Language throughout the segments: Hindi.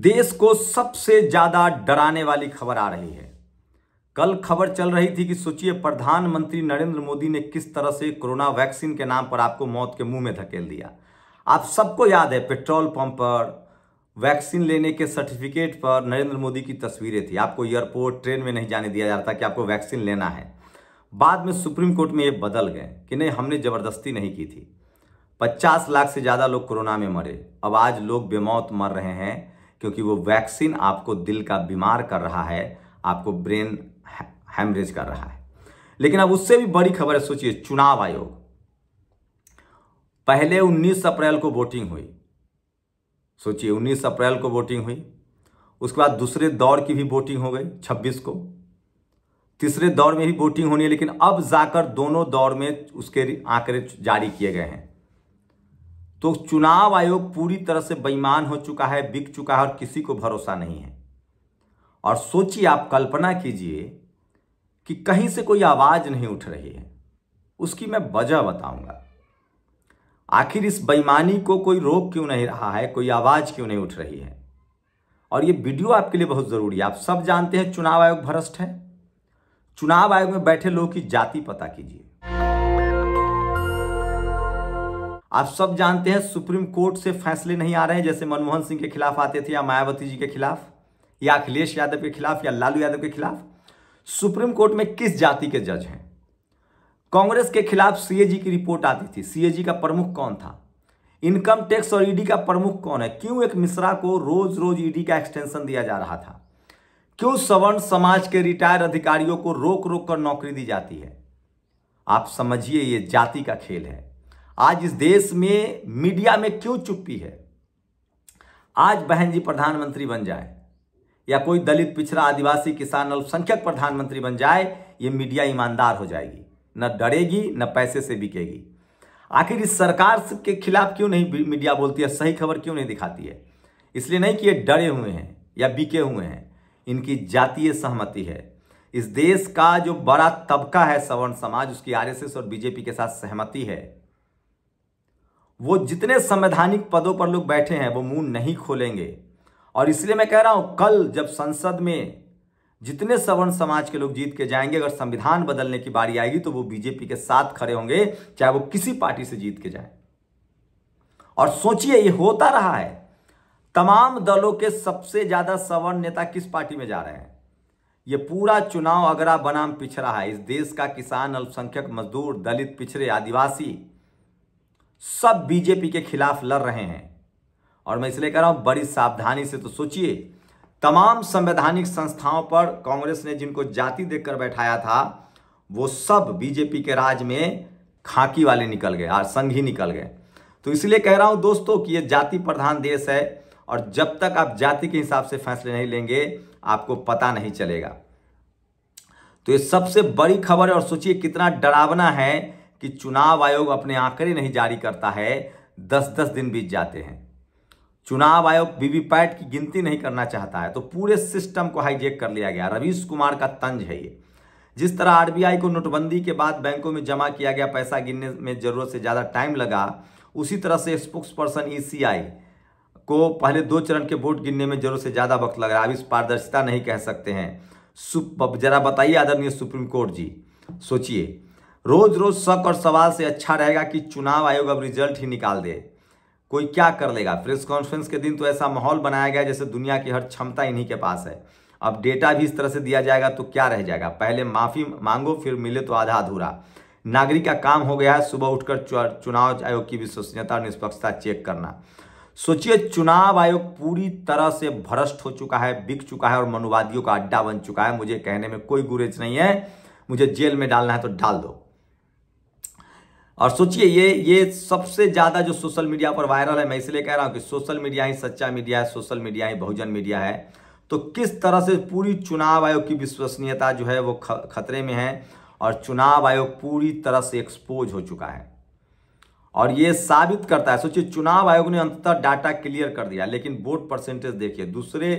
देश को सबसे ज्यादा डराने वाली खबर आ रही है कल खबर चल रही थी कि सोचिए प्रधानमंत्री नरेंद्र मोदी ने किस तरह से कोरोना वैक्सीन के नाम पर आपको मौत के मुंह में धकेल दिया आप सबको याद है पेट्रोल पंप पर वैक्सीन लेने के सर्टिफिकेट पर नरेंद्र मोदी की तस्वीरें थी आपको एयरपोर्ट ट्रेन में नहीं जाने दिया जाता कि आपको वैक्सीन लेना है बाद में सुप्रीम कोर्ट में ये बदल गए कि नहीं हमने ज़बरदस्ती नहीं की थी पचास लाख से ज़्यादा लोग कोरोना में मरे अब आज लोग बेमौत मर रहे हैं क्योंकि वो वैक्सीन आपको दिल का बीमार कर रहा है आपको ब्रेन हैमरेज कर रहा है लेकिन अब उससे भी बड़ी खबर है सोचिए चुनाव आयोग पहले 19 अप्रैल को वोटिंग हुई सोचिए 19 अप्रैल को वोटिंग हुई उसके बाद दूसरे दौर की भी वोटिंग हो गई 26 को तीसरे दौर में भी वोटिंग होनी है लेकिन अब जाकर दोनों दौर में उसके आंकड़े जारी किए गए हैं तो चुनाव आयोग पूरी तरह से बेईमान हो चुका है बिक चुका है और किसी को भरोसा नहीं है और सोचिए आप कल्पना कीजिए कि कहीं से कोई आवाज नहीं उठ रही है उसकी मैं वजह बताऊंगा आखिर इस बेईमानी को कोई रोक क्यों नहीं रहा है कोई आवाज क्यों नहीं उठ रही है और ये वीडियो आपके लिए बहुत जरूरी है आप सब जानते हैं चुनाव आयोग भ्रष्ट है चुनाव आयोग में बैठे लोगों की जाति पता कीजिए आप सब जानते हैं सुप्रीम कोर्ट से फैसले नहीं आ रहे हैं जैसे मनमोहन सिंह के खिलाफ आते थे या मायावती जी के खिलाफ या अखिलेश यादव के खिलाफ या लालू यादव के खिलाफ सुप्रीम कोर्ट में किस जाति के जज हैं कांग्रेस के खिलाफ सीएजी की रिपोर्ट आती थी सीएजी का प्रमुख कौन था इनकम टैक्स और ईडी का प्रमुख कौन है क्यों एक मिश्रा को रोज रोज ईडी का एक्सटेंशन दिया जा रहा था क्यों सवर्ण समाज के रिटायर अधिकारियों को रोक रोक कर नौकरी दी जाती है आप समझिए ये जाति का खेल है आज इस देश में मीडिया में क्यों चुप्पी है आज बहन जी प्रधानमंत्री बन जाए या कोई दलित पिछड़ा आदिवासी किसान अल्पसंख्यक प्रधानमंत्री बन जाए ये मीडिया ईमानदार हो जाएगी न डरेगी न पैसे से बिकेगी आखिर इस सरकार के खिलाफ क्यों नहीं मीडिया बोलती है सही खबर क्यों नहीं दिखाती है इसलिए नहीं कि ये डरे हुए हैं या बिके हुए हैं इनकी जातीय सहमति है इस देश का जो बड़ा तबका है सवर्ण समाज उसकी आर और बीजेपी के साथ सहमति है वो जितने संवैधानिक पदों पर लोग बैठे हैं वो मुंह नहीं खोलेंगे और इसलिए मैं कह रहा हूं कल जब संसद में जितने सवर्ण समाज के लोग जीत के जाएंगे अगर संविधान बदलने की बारी आएगी तो वो बीजेपी के साथ खड़े होंगे चाहे वो किसी पार्टी से जीत के जाए और सोचिए ये होता रहा है तमाम दलों के सबसे ज्यादा सवर्ण नेता किस पार्टी में जा रहे हैं ये पूरा चुनाव अगरा बनाम पिछड़ा है इस देश का किसान अल्पसंख्यक मजदूर दलित पिछड़े आदिवासी सब बीजेपी के खिलाफ लड़ रहे हैं और मैं इसलिए कह रहा हूं बड़ी सावधानी से तो सोचिए तमाम संवैधानिक संस्थाओं पर कांग्रेस ने जिनको जाति देकर बैठाया था वो सब बीजेपी के राज में खाकी वाले निकल गए और संघ ही निकल गए तो इसलिए कह रहा हूं दोस्तों कि ये जाति प्रधान देश है और जब तक आप जाति के हिसाब से फैसले नहीं लेंगे आपको पता नहीं चलेगा तो ये सबसे बड़ी खबर है और सोचिए कितना डरावना है कि चुनाव आयोग अपने आंकड़े नहीं जारी करता है दस दस दिन बीत जाते हैं चुनाव आयोग वीवीपैट की गिनती नहीं करना चाहता है तो पूरे सिस्टम को हाईजेक कर लिया गया रवीश कुमार का तंज है ये जिस तरह आरबीआई को नोटबंदी के बाद बैंकों में जमा किया गया पैसा गिनने में जरूरत से ज़्यादा टाइम लगा उसी तरह से स्पोक्स पर्सन ई को पहले दो चरण के वोट गिनने में जरूरत से ज़्यादा वक्त लग रहा है अब इस पारदर्शिता नहीं कह सकते हैं जरा बताइए आदरणीय सुप्रीम कोर्ट जी सोचिए रोज रोज शक और सवाल से अच्छा रहेगा कि चुनाव आयोग अब रिजल्ट ही निकाल दे कोई क्या कर लेगा प्रेस कॉन्फ्रेंस के दिन तो ऐसा माहौल बनाया गया जैसे दुनिया की हर क्षमता इन्हीं के पास है अब डेटा भी इस तरह से दिया जाएगा तो क्या रह जाएगा पहले माफ़ी मांगो फिर मिले तो आधा अधूरा नागरिक का काम हो गया है सुबह उठकर चुनाव आयोग की विश्वसनीयता और निष्पक्षता चेक करना सोचिए चुनाव आयोग पूरी तरह से भ्रष्ट हो चुका है बिक चुका है और मनुवादियों का अड्डा बन चुका है मुझे कहने में कोई गुरेज नहीं है मुझे जेल में डालना है तो डाल दो और सोचिए ये ये सबसे ज़्यादा जो सोशल मीडिया पर वायरल है मैं इसलिए कह रहा हूँ कि सोशल मीडिया ही सच्चा मीडिया है सोशल मीडिया ही बहुजन मीडिया है तो किस तरह से पूरी चुनाव आयोग की विश्वसनीयता जो है वो खतरे में है और चुनाव आयोग पूरी तरह से एक्सपोज हो चुका है और ये साबित करता है सोचिए चुनाव आयोग ने अंततः डाटा क्लियर कर दिया लेकिन वोट परसेंटेज देखिए दूसरे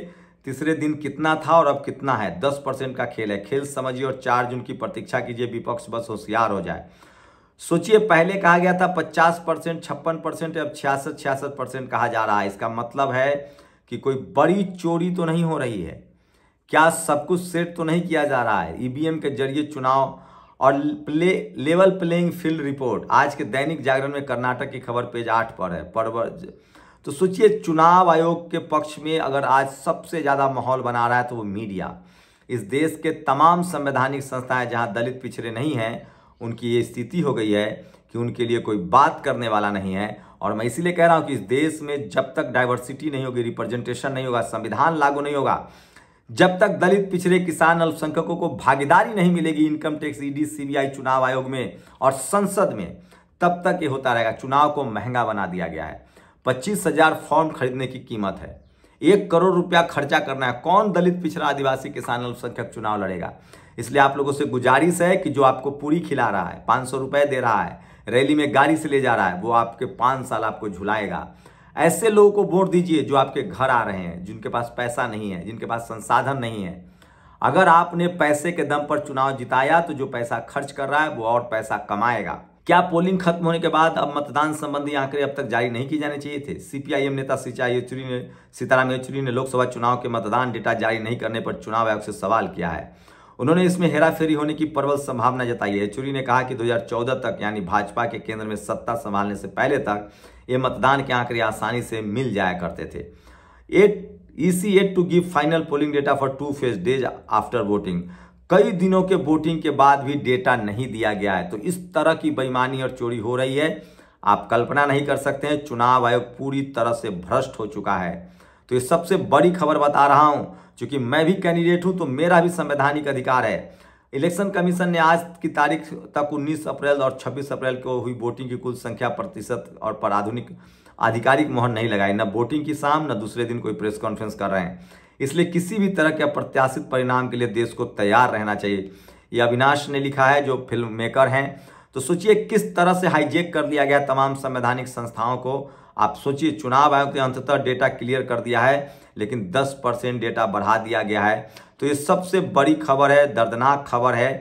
तीसरे दिन कितना था और अब कितना है दस परसेंट का खेल है खेल समझिए और चार जून की प्रतीक्षा कीजिए विपक्ष बस होशियार हो जाए सोचिए पहले कहा गया था 50 परसेंट छप्पन परसेंट अब छियासठ छियासठ परसेंट कहा जा रहा है इसका मतलब है कि कोई बड़ी चोरी तो नहीं हो रही है क्या सब कुछ सेट तो नहीं किया जा रहा है ईवीएम e के जरिए चुनाव और play level playing field report आज के दैनिक जागरण में कर्नाटक की खबर पेज आठ पर है परवर तो सोचिए चुनाव आयोग के पक्ष में अगर आज सबसे ज़्यादा माहौल बना रहा है तो वो मीडिया इस देश के तमाम संवैधानिक संस्थाएं जहां दलित पिछड़े नहीं हैं उनकी ये स्थिति हो गई है कि उनके लिए कोई बात करने वाला नहीं है और मैं इसीलिए कह रहा हूँ कि इस देश में जब तक डाइवर्सिटी नहीं होगी रिप्रेजेंटेशन नहीं होगा संविधान लागू नहीं होगा जब तक दलित पिछड़े किसान अल्पसंख्यकों को भागीदारी नहीं मिलेगी इनकम टैक्स ईडी सीबीआई चुनाव आयोग में और संसद में तब तक ये होता रहेगा चुनाव को महंगा बना दिया गया है पच्चीस हजार फॉर्म खरीदने की कीमत है एक करोड़ रुपया खर्चा करना है कौन दलित पिछड़ा आदिवासी किसान अल्पसंख्यक चुनाव लड़ेगा इसलिए आप लोगों से गुजारिश है कि जो आपको पूरी खिला रहा है पाँच सौ रुपये दे रहा है रैली में गाड़ी से ले जा रहा है वो आपके पाँच साल आपको झुलाएगा ऐसे लोगों को वोट दीजिए जो आपके घर आ रहे हैं जिनके पास पैसा नहीं है जिनके पास संसाधन नहीं है अगर आपने पैसे के दम पर चुनाव जिताया तो जो पैसा खर्च कर रहा है वो और पैसा कमाएगा क्या पोलिंग खत्म होने के बाद अब मतदान संबंधी आंकड़े अब तक जारी नहीं किए जाने चाहिए थे सीपीआईएम नेता सिंचाई येचुरी ने सीताराम येचुरी ने लोकसभा चुनाव के मतदान डेटा जारी नहीं करने पर चुनाव आयोग से सवाल किया है उन्होंने इसमें हेराफेरी होने की प्रबल संभावना जताई है चुरी ने कहा कि 2014 तक यानी भाजपा के केंद्र में सत्ता संभालने से पहले तक ये मतदान के आंकड़े आसानी से मिल जाया करते थे at E C at to give final polling data for two phase days after voting कई दिनों के वोटिंग के बाद भी डेटा नहीं दिया गया है तो इस तरह की बेईमानी और चोरी हो रही है आप कल्पना नहीं कर सकते हैं चुनाव आयोग पूरी तरह से भ्रष्ट हो चुका है तो ये सबसे बड़ी खबर बता रहा हूँ क्योंकि मैं भी कैंडिडेट हूँ तो मेरा भी संवैधानिक अधिकार है इलेक्शन कमीशन ने आज की तारीख तक 19 अप्रैल और 26 अप्रैल को हुई वोटिंग की कुल संख्या प्रतिशत और पर आधुनिक आधिकारिक मोहर नहीं लगाई न वोटिंग की शाम न दूसरे दिन कोई प्रेस कॉन्फ्रेंस कर रहे हैं इसलिए किसी भी तरह के अप्रत्याशित परिणाम के लिए देश को तैयार रहना चाहिए ये अविनाश ने लिखा है जो फिल्म मेकर हैं तो सोचिए किस तरह से हाईजेक कर दिया गया तमाम संवैधानिक संस्थाओं को आप सोचिए चुनाव आयोग ने अंततः डेटा क्लियर कर दिया है लेकिन 10 परसेंट डेटा बढ़ा दिया गया है तो ये सबसे बड़ी खबर है दर्दनाक खबर है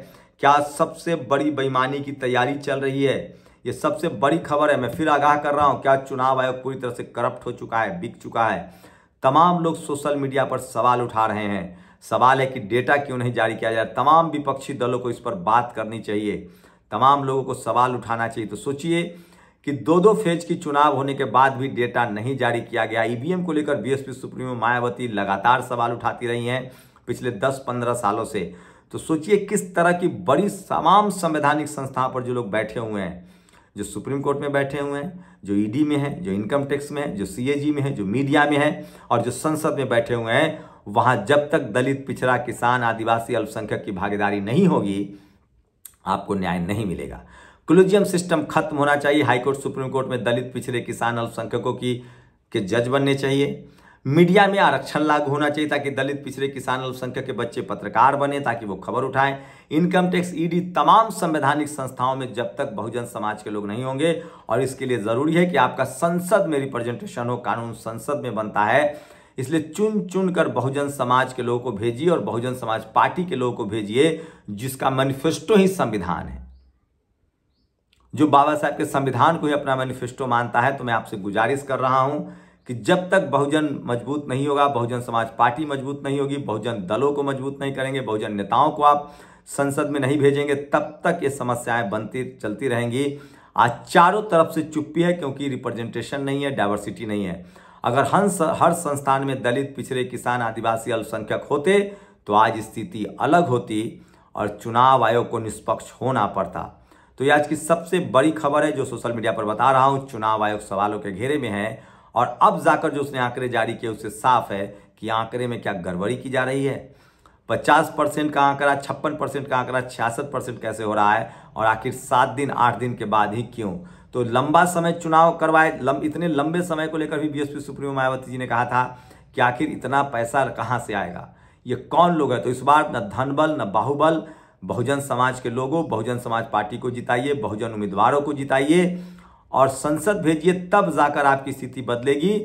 क्या सबसे बड़ी बेईमानी की तैयारी चल रही है ये सबसे बड़ी खबर है मैं फिर आगाह कर रहा हूँ क्या चुनाव आयोग पूरी तरह से करप्ट हो चुका है बिक चुका है तमाम लोग सोशल मीडिया पर सवाल उठा रहे हैं सवाल है कि डेटा क्यों नहीं जारी किया जाए तमाम विपक्षी दलों को इस पर बात करनी चाहिए तमाम लोगों को सवाल उठाना चाहिए तो सोचिए कि दो दो फेज की चुनाव होने के बाद भी डेटा नहीं जारी किया गया ईवीएम e को लेकर बीएसपी सुप्रीमो मायावती लगातार सवाल उठाती रही हैं पिछले 10-15 सालों से तो सोचिए किस तरह की बड़ी तमाम संवैधानिक संस्थाओं पर जो लोग बैठे हुए हैं जो सुप्रीम कोर्ट में बैठे हुए हैं जो ईडी e में हैं जो इनकम टैक्स में है जो सी में है जो मीडिया में है और जो संसद में बैठे हुए हैं वहां जब तक दलित पिछड़ा किसान आदिवासी अल्पसंख्यक की भागीदारी नहीं होगी आपको न्याय नहीं मिलेगा क्लोजियम सिस्टम खत्म होना चाहिए हाईकोर्ट सुप्रीम कोर्ट में दलित पिछड़े किसान अल्पसंख्यकों की के जज बनने चाहिए मीडिया में आरक्षण लागू होना चाहिए ताकि दलित पिछड़े किसान अल्पसंख्यक के बच्चे पत्रकार बने ताकि वो खबर उठाएं इनकम टैक्स ईडी तमाम संवैधानिक संस्थाओं में जब तक बहुजन समाज के लोग नहीं होंगे और इसके लिए ज़रूरी है कि आपका संसद में रिप्रेजेंटेशन हो कानून संसद में बनता है इसलिए चुन चुन कर बहुजन समाज के लोगों को भेजिए और बहुजन समाज पार्टी के लोगों को भेजिए जिसका मैनिफेस्टो ही संविधान है जो बाबा साहब के संविधान को ही अपना मैनिफेस्टो मानता है तो मैं आपसे गुजारिश कर रहा हूं कि जब तक बहुजन मजबूत नहीं होगा बहुजन समाज पार्टी मजबूत नहीं होगी बहुजन दलों को मजबूत नहीं करेंगे बहुजन नेताओं को आप संसद में नहीं भेजेंगे तब तक ये समस्याएं बनती चलती रहेंगी आज चारों तरफ से चुप्पी है क्योंकि रिप्रेजेंटेशन नहीं है डाइवर्सिटी नहीं है अगर हर हर संस्थान में दलित पिछड़े किसान आदिवासी अल्पसंख्यक होते तो आज स्थिति अलग होती और चुनाव आयोग को निष्पक्ष होना पड़ता तो ये आज की सबसे बड़ी खबर है जो सोशल मीडिया पर बता रहा हूँ चुनाव आयोग सवालों के घेरे में है और अब जाकर जो उसने आंकड़े जारी किए उससे साफ है कि आंकड़े में क्या गड़बड़ी की जा रही है पचास परसेंट का आंकड़ा छप्पन परसेंट का आंकड़ा छियासठ परसेंट कैसे हो रहा है और आखिर सात दिन आठ दिन के बाद ही क्यों तो लंबा समय चुनाव करवाए लं, इतने लंबे समय को लेकर भी बीएसपी सुप्रीमो मायावती जी ने कहा था कि आखिर इतना पैसा कहाँ से आएगा ये कौन लोग है तो इस बार न धनबल न बाहुबल बहुजन समाज के लोगों बहुजन समाज पार्टी को जिताइए बहुजन उम्मीदवारों को जिताइए और संसद भेजिए तब जाकर आपकी स्थिति बदलेगी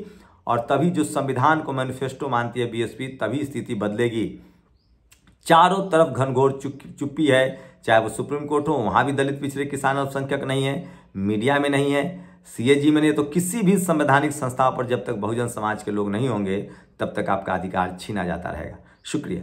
और तभी जो संविधान को मैनिफेस्टो मानती है बीएसपी तभी स्थिति बदलेगी चारों तरफ घनघोर चुप्पी है चाहे वो सुप्रीम कोर्ट हो वहाँ भी दलित पिछड़े किसान अल्पसंख्यक नहीं है मीडिया में नहीं है सीएजी में नहीं तो किसी भी संवैधानिक संस्था पर जब तक बहुजन समाज के लोग नहीं होंगे तब तक आपका अधिकार छीना जाता रहेगा शुक्रिया